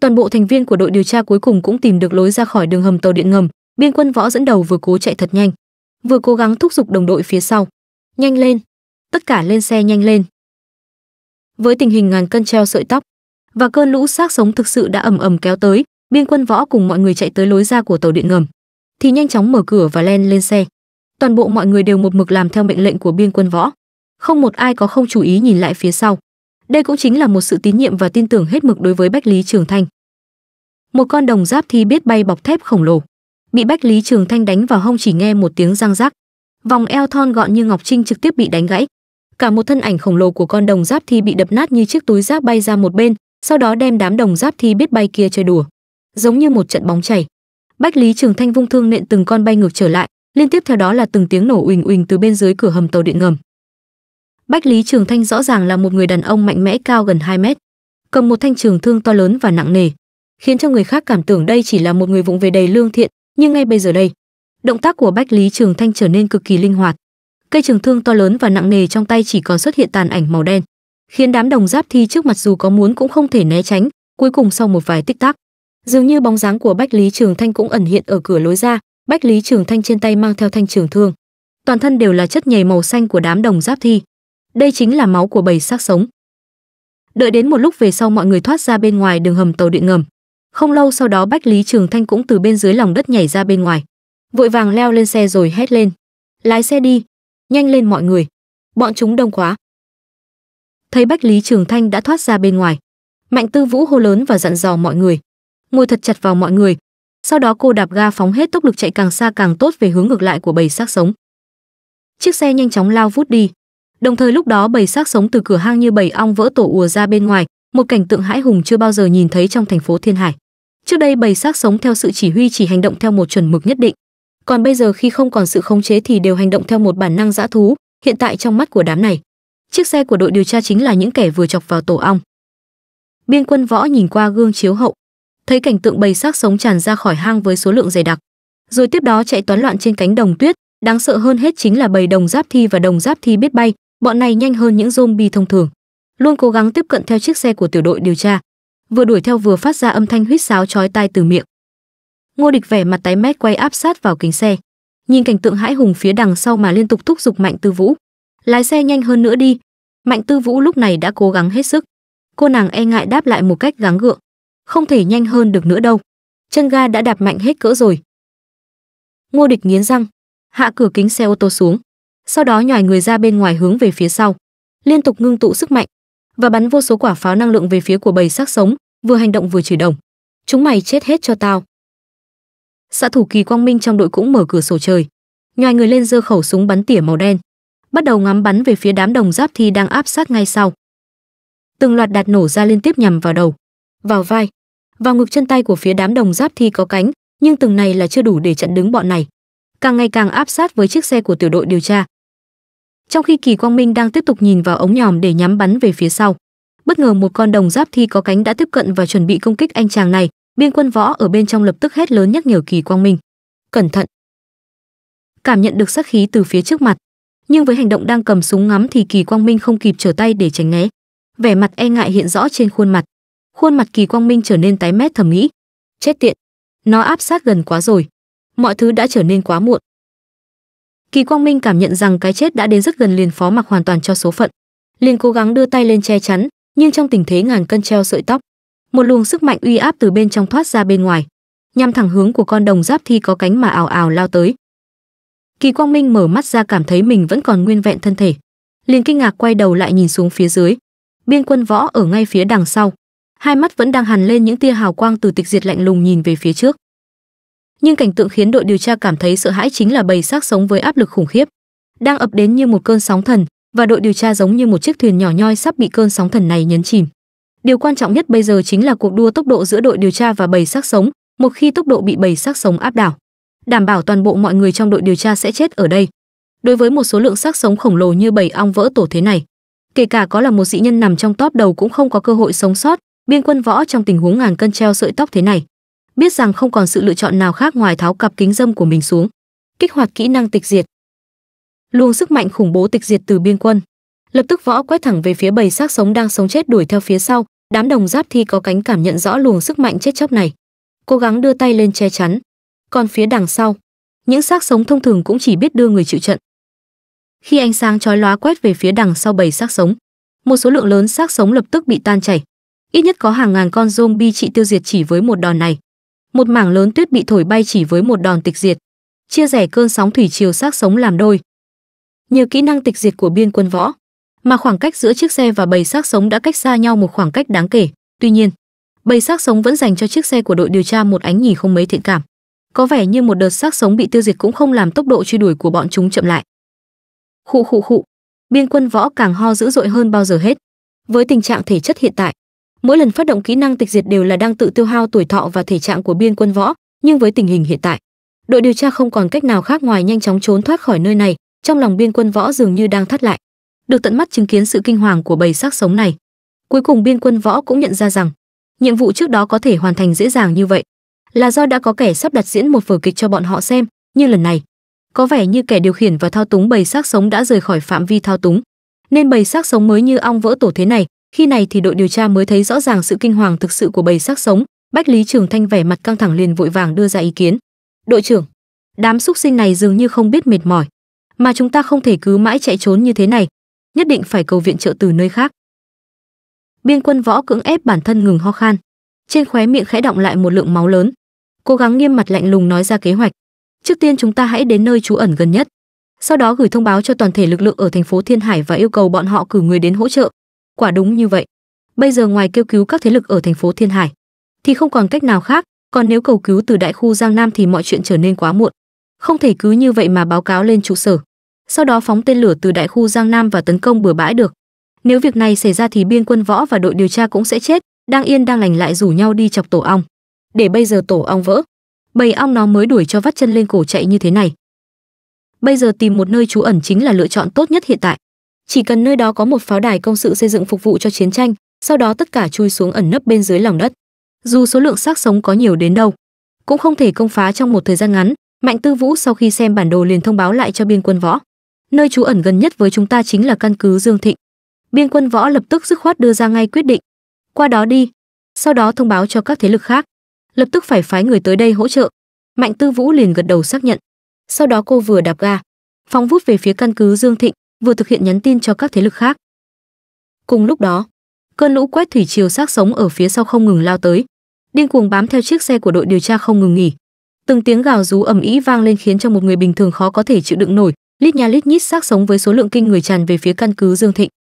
toàn bộ thành viên của đội điều tra cuối cùng cũng tìm được lối ra khỏi đường hầm tàu điện ngầm biên quân võ dẫn đầu vừa cố chạy thật nhanh vừa cố gắng thúc giục đồng đội phía sau nhanh lên tất cả lên xe nhanh lên với tình hình ngàn cân treo sợi tóc và cơn lũ xác sống thực sự đã ầm ầm kéo tới biên quân võ cùng mọi người chạy tới lối ra của tàu điện ngầm thì nhanh chóng mở cửa và len lên xe toàn bộ mọi người đều một mực làm theo mệnh lệnh của biên quân võ không một ai có không chú ý nhìn lại phía sau đây cũng chính là một sự tín nhiệm và tin tưởng hết mực đối với Bách Lý Trường Thanh. Một con đồng giáp thi biết bay bọc thép khổng lồ, bị Bách Lý Trường Thanh đánh vào hông chỉ nghe một tiếng răng rắc. Vòng eo thon gọn như ngọc trinh trực tiếp bị đánh gãy. Cả một thân ảnh khổng lồ của con đồng giáp thì bị đập nát như chiếc túi giáp bay ra một bên, sau đó đem đám đồng giáp thi biết bay kia chơi đùa giống như một trận bóng chảy bách lý trường thanh vung thương nện từng con bay ngược trở lại liên tiếp theo đó là từng tiếng nổ uỳnh uỳnh từ bên dưới cửa hầm tàu điện ngầm Bách Lý Trường Thanh rõ ràng là một người đàn ông mạnh mẽ cao gần 2 mét, cầm một thanh trường thương to lớn và nặng nề, khiến cho người khác cảm tưởng đây chỉ là một người vụng về đầy lương thiện, nhưng ngay bây giờ đây, động tác của Bách Lý Trường Thanh trở nên cực kỳ linh hoạt. Cây trường thương to lớn và nặng nề trong tay chỉ còn xuất hiện tàn ảnh màu đen, khiến đám đồng giáp thi trước mặt dù có muốn cũng không thể né tránh, cuối cùng sau một vài tích tắc, dường như bóng dáng của Bách Lý Trường Thanh cũng ẩn hiện ở cửa lối ra, Bách Lý Trường Thanh trên tay mang theo thanh trường thương, toàn thân đều là chất nhầy màu xanh của đám đồng giáp thi đây chính là máu của bầy xác sống đợi đến một lúc về sau mọi người thoát ra bên ngoài đường hầm tàu điện ngầm không lâu sau đó bách lý trường thanh cũng từ bên dưới lòng đất nhảy ra bên ngoài vội vàng leo lên xe rồi hét lên lái xe đi nhanh lên mọi người bọn chúng đông quá thấy bách lý trường thanh đã thoát ra bên ngoài mạnh tư vũ hô lớn và dặn dò mọi người ngồi thật chặt vào mọi người sau đó cô đạp ga phóng hết tốc lực chạy càng xa càng tốt về hướng ngược lại của bầy xác sống chiếc xe nhanh chóng lao vút đi Đồng thời lúc đó bầy xác sống từ cửa hang như bầy ong vỡ tổ ùa ra bên ngoài, một cảnh tượng hãi hùng chưa bao giờ nhìn thấy trong thành phố Thiên Hải. Trước đây bầy xác sống theo sự chỉ huy chỉ hành động theo một chuẩn mực nhất định, còn bây giờ khi không còn sự khống chế thì đều hành động theo một bản năng dã thú, hiện tại trong mắt của đám này, chiếc xe của đội điều tra chính là những kẻ vừa chọc vào tổ ong. Biên quân võ nhìn qua gương chiếu hậu, thấy cảnh tượng bầy xác sống tràn ra khỏi hang với số lượng dày đặc, rồi tiếp đó chạy toán loạn trên cánh đồng tuyết, đáng sợ hơn hết chính là bầy đồng giáp thi và đồng giáp thi biết bay, bọn này nhanh hơn những zombie thông thường luôn cố gắng tiếp cận theo chiếc xe của tiểu đội điều tra vừa đuổi theo vừa phát ra âm thanh huýt sáo chói tai từ miệng ngô địch vẻ mặt tái mét quay áp sát vào kính xe nhìn cảnh tượng hãi hùng phía đằng sau mà liên tục thúc giục mạnh tư vũ lái xe nhanh hơn nữa đi mạnh tư vũ lúc này đã cố gắng hết sức cô nàng e ngại đáp lại một cách gắng gượng không thể nhanh hơn được nữa đâu chân ga đã đạp mạnh hết cỡ rồi ngô địch nghiến răng hạ cửa kính xe ô tô xuống sau đó nhòi người ra bên ngoài hướng về phía sau, liên tục ngưng tụ sức mạnh và bắn vô số quả pháo năng lượng về phía của bầy xác sống, vừa hành động vừa chửi đồng. Chúng mày chết hết cho tao. Xã thủ Kỳ Quang Minh trong đội cũng mở cửa sổ trời, nhòi người lên giơ khẩu súng bắn tỉa màu đen, bắt đầu ngắm bắn về phía đám đồng giáp thi đang áp sát ngay sau. Từng loạt đạn nổ ra liên tiếp nhằm vào đầu, vào vai, vào ngực chân tay của phía đám đồng giáp thi có cánh, nhưng từng này là chưa đủ để chặn đứng bọn này. Càng ngày càng áp sát với chiếc xe của tiểu đội điều tra, trong khi kỳ quang minh đang tiếp tục nhìn vào ống nhòm để nhắm bắn về phía sau bất ngờ một con đồng giáp thi có cánh đã tiếp cận và chuẩn bị công kích anh chàng này biên quân võ ở bên trong lập tức hét lớn nhắc nhở kỳ quang minh cẩn thận cảm nhận được sát khí từ phía trước mặt nhưng với hành động đang cầm súng ngắm thì kỳ quang minh không kịp trở tay để tránh né vẻ mặt e ngại hiện rõ trên khuôn mặt khuôn mặt kỳ quang minh trở nên tái mét thầm nghĩ chết tiện nó áp sát gần quá rồi mọi thứ đã trở nên quá muộn Kỳ Quang Minh cảm nhận rằng cái chết đã đến rất gần liền phó mặc hoàn toàn cho số phận. Liền cố gắng đưa tay lên che chắn, nhưng trong tình thế ngàn cân treo sợi tóc, một luồng sức mạnh uy áp từ bên trong thoát ra bên ngoài, nhằm thẳng hướng của con đồng giáp thi có cánh mà ảo ảo lao tới. Kỳ Quang Minh mở mắt ra cảm thấy mình vẫn còn nguyên vẹn thân thể, liền kinh ngạc quay đầu lại nhìn xuống phía dưới. Biên quân võ ở ngay phía đằng sau, hai mắt vẫn đang hằn lên những tia hào quang từ tịch diệt lạnh lùng nhìn về phía trước nhưng cảnh tượng khiến đội điều tra cảm thấy sợ hãi chính là bầy xác sống với áp lực khủng khiếp đang ập đến như một cơn sóng thần và đội điều tra giống như một chiếc thuyền nhỏ nhoi sắp bị cơn sóng thần này nhấn chìm điều quan trọng nhất bây giờ chính là cuộc đua tốc độ giữa đội điều tra và bầy xác sống một khi tốc độ bị bầy xác sống áp đảo đảm bảo toàn bộ mọi người trong đội điều tra sẽ chết ở đây đối với một số lượng xác sống khổng lồ như bầy ong vỡ tổ thế này kể cả có là một dị nhân nằm trong top đầu cũng không có cơ hội sống sót biên quân võ trong tình huống ngàn cân treo sợi tóc thế này biết rằng không còn sự lựa chọn nào khác ngoài tháo cặp kính dâm của mình xuống kích hoạt kỹ năng tịch diệt luồng sức mạnh khủng bố tịch diệt từ biên quân lập tức võ quét thẳng về phía bầy xác sống đang sống chết đuổi theo phía sau đám đồng giáp thi có cánh cảm nhận rõ luồng sức mạnh chết chóc này cố gắng đưa tay lên che chắn còn phía đằng sau những xác sống thông thường cũng chỉ biết đưa người chịu trận khi ánh sáng chói lóa quét về phía đằng sau bầy xác sống một số lượng lớn xác sống lập tức bị tan chảy ít nhất có hàng ngàn con zombie bị trị tiêu diệt chỉ với một đòn này một mảng lớn tuyết bị thổi bay chỉ với một đòn tịch diệt chia rẽ cơn sóng thủy chiều xác sống làm đôi nhờ kỹ năng tịch diệt của biên quân võ mà khoảng cách giữa chiếc xe và bầy xác sống đã cách xa nhau một khoảng cách đáng kể tuy nhiên bầy xác sống vẫn dành cho chiếc xe của đội điều tra một ánh nhìn không mấy thiện cảm có vẻ như một đợt xác sống bị tiêu diệt cũng không làm tốc độ truy đuổi của bọn chúng chậm lại khụ khụ khụ biên quân võ càng ho dữ dội hơn bao giờ hết với tình trạng thể chất hiện tại mỗi lần phát động kỹ năng tịch diệt đều là đang tự tiêu hao tuổi thọ và thể trạng của biên quân võ nhưng với tình hình hiện tại đội điều tra không còn cách nào khác ngoài nhanh chóng trốn thoát khỏi nơi này trong lòng biên quân võ dường như đang thắt lại được tận mắt chứng kiến sự kinh hoàng của bầy xác sống này cuối cùng biên quân võ cũng nhận ra rằng nhiệm vụ trước đó có thể hoàn thành dễ dàng như vậy là do đã có kẻ sắp đặt diễn một vở kịch cho bọn họ xem như lần này có vẻ như kẻ điều khiển và thao túng bầy xác sống đã rời khỏi phạm vi thao túng nên bầy xác sống mới như ong vỡ tổ thế này khi này thì đội điều tra mới thấy rõ ràng sự kinh hoàng thực sự của bầy xác sống bách lý trường thanh vẻ mặt căng thẳng liền vội vàng đưa ra ý kiến đội trưởng đám xúc sinh này dường như không biết mệt mỏi mà chúng ta không thể cứ mãi chạy trốn như thế này nhất định phải cầu viện trợ từ nơi khác biên quân võ cưỡng ép bản thân ngừng ho khan trên khóe miệng khẽ động lại một lượng máu lớn cố gắng nghiêm mặt lạnh lùng nói ra kế hoạch trước tiên chúng ta hãy đến nơi trú ẩn gần nhất sau đó gửi thông báo cho toàn thể lực lượng ở thành phố thiên hải và yêu cầu bọn họ cử người đến hỗ trợ quả đúng như vậy bây giờ ngoài kêu cứu các thế lực ở thành phố thiên hải thì không còn cách nào khác còn nếu cầu cứu từ đại khu giang nam thì mọi chuyện trở nên quá muộn không thể cứ như vậy mà báo cáo lên trụ sở sau đó phóng tên lửa từ đại khu giang nam và tấn công bừa bãi được nếu việc này xảy ra thì biên quân võ và đội điều tra cũng sẽ chết đang yên đang lành lại rủ nhau đi chọc tổ ong để bây giờ tổ ong vỡ bầy ong nó mới đuổi cho vắt chân lên cổ chạy như thế này bây giờ tìm một nơi trú ẩn chính là lựa chọn tốt nhất hiện tại chỉ cần nơi đó có một pháo đài công sự xây dựng phục vụ cho chiến tranh sau đó tất cả chui xuống ẩn nấp bên dưới lòng đất dù số lượng xác sống có nhiều đến đâu cũng không thể công phá trong một thời gian ngắn mạnh tư vũ sau khi xem bản đồ liền thông báo lại cho biên quân võ nơi trú ẩn gần nhất với chúng ta chính là căn cứ dương thịnh biên quân võ lập tức dứt khoát đưa ra ngay quyết định qua đó đi sau đó thông báo cho các thế lực khác lập tức phải phái người tới đây hỗ trợ mạnh tư vũ liền gật đầu xác nhận sau đó cô vừa đạp ga phóng vút về phía căn cứ dương thịnh vừa thực hiện nhắn tin cho các thế lực khác. Cùng lúc đó, cơn lũ quét thủy triều xác sống ở phía sau không ngừng lao tới, điên cuồng bám theo chiếc xe của đội điều tra không ngừng nghỉ. Từng tiếng gào rú ầm ĩ vang lên khiến cho một người bình thường khó có thể chịu đựng nổi, lít nha lít nhít xác sống với số lượng kinh người tràn về phía căn cứ Dương Thịnh.